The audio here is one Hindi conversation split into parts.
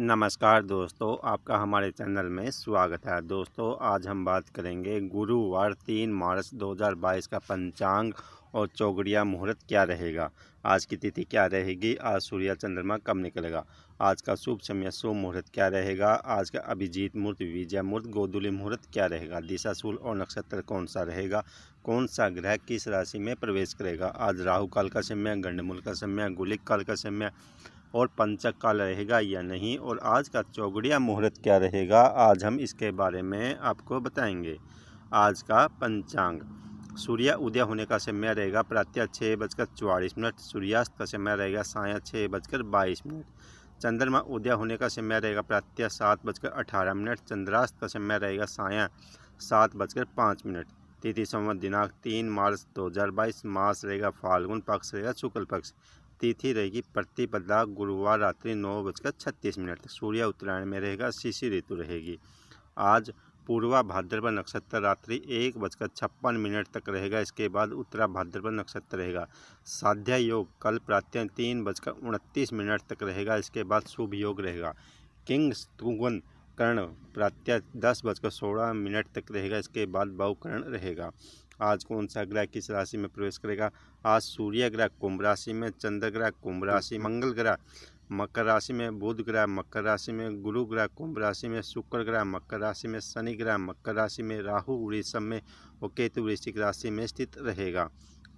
नमस्कार दोस्तों आपका हमारे चैनल में स्वागत है दोस्तों आज हम बात करेंगे गुरुवार तीन मार्च 2022 का पंचांग और चौगड़िया मुहूर्त क्या रहेगा आज की तिथि क्या रहेगी आज सूर्य चंद्रमा कब निकलेगा आज का शुभ समय शुभ मुहूर्त क्या रहेगा आज का अभिजीत मुहूर्त विजय मुहूर्त गोदुली मुहूर्त क्या रहेगा दिशा सूल और नक्षत्र कौन सा रहेगा कौन सा ग्रह किस राशि में प्रवेश करेगा आज राहु काल का समय गंडमूल का समय गुलिक काल का समय और पंचक काल रहेगा या नहीं और आज का चौगड़िया मुहूर्त क्या रहेगा आज हम इसके बारे में आपको बताएंगे आज का पंचांग सूर्य उदय होने का समय रहेगा प्रातः छः बजकर चौवालीस मिनट सूर्यास्त का समय रहेगा साया छः बजकर बाईस मिनट चंद्रमा उदय होने का समय रहेगा प्रातः सात बजकर अठारह मिनट चंद्रास्त का समय रहेगा साया सात बजकर पाँच मिनट तिथि सोमवार दिनांक तीन मार्च दो हज़ार बाईस मास रहेगा फाल्गुन पक्ष रहेगा शुक्ल पक्ष तिथि रहेगी प्रतिपदा गुरुवार रात्रि नौ बजकर छत्तीस मिनट तक सूर्य उत्तरायण में रहेगा शिशि ऋतु रहेगी आज पूर्वा भाद्रपद नक्षत्र रात्रि एक बजकर छप्पन मिनट तक रहेगा इसके बाद उत्तरा भाद्रपद नक्षत्र रहेगा साध्या योग कल प्रातः तीन बजकर उनतीस मिनट तक रहेगा इसके बाद शुभ योग रहेगा किंग्स तुगन कर्ण प्रातः दस बजकर सोलह मिनट तक रहेगा इसके बाद बहुकर्ण रहेगा आज कौन सा ग्रह किस राशि में प्रवेश करेगा आज सूर्य ग्रह कुंभ राशि में चंद्र ग्रह कुंभ राशि मंगल ग्रह मकर राशि में बुध ग्रह मकर राशि में गुरु ग्रह कुंभ राशि में शुक्र ग्रह मकर राशि में शनि ग्रह मकर राशि में राहु उड़ीसा में और केतु वृश्चिक राशि में स्थित रहेगा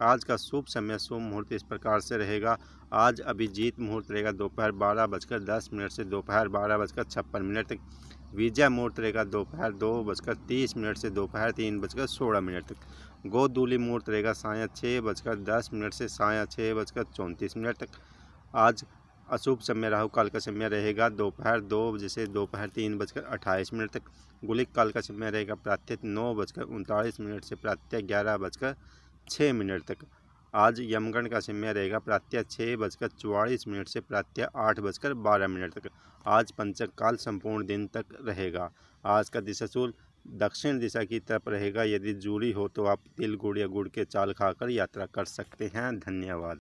आज का शुभ समय शुभ मुहूर्त इस प्रकार से रहेगा आज अभिजीत मुहूर्त रहेगा दोपहर बारह बजकर दस मिनट से दोपहर बारह बजकर छप्पन मिनट तक विजय मुहूर्त रहेगा दोपहर दो बजकर तीस मिनट से दोपहर तीन बजकर सोलह मिनट तक गोदूली मुहूर्त रहेगा साय छः बजकर दस मिनट से साय छः बजकर चौंतीस मिनट तक आज अशुभ समय राहु काल का समय रहेगा दोपहर दो बजे से दोपहर तीन बजकर अट्ठाईस मिनट तक गुलिक काल का समय रहेगा प्रातः नौ बजकर उनतालीस मिनट से प्रातः ग्यारह बजकर छः मिनट तक आज यमगण का समय रहेगा प्रातः छः बजकर चौवालीस मिनट से प्रातः आठ बजकर बारह मिनट तक आज पंचक काल संपूर्ण दिन तक रहेगा आज का दिशाशूल दक्षिण दिशा की तरफ रहेगा यदि जूड़ी हो तो आप तिल गुड़ या गुड़ के चाल खाकर यात्रा कर सकते हैं धन्यवाद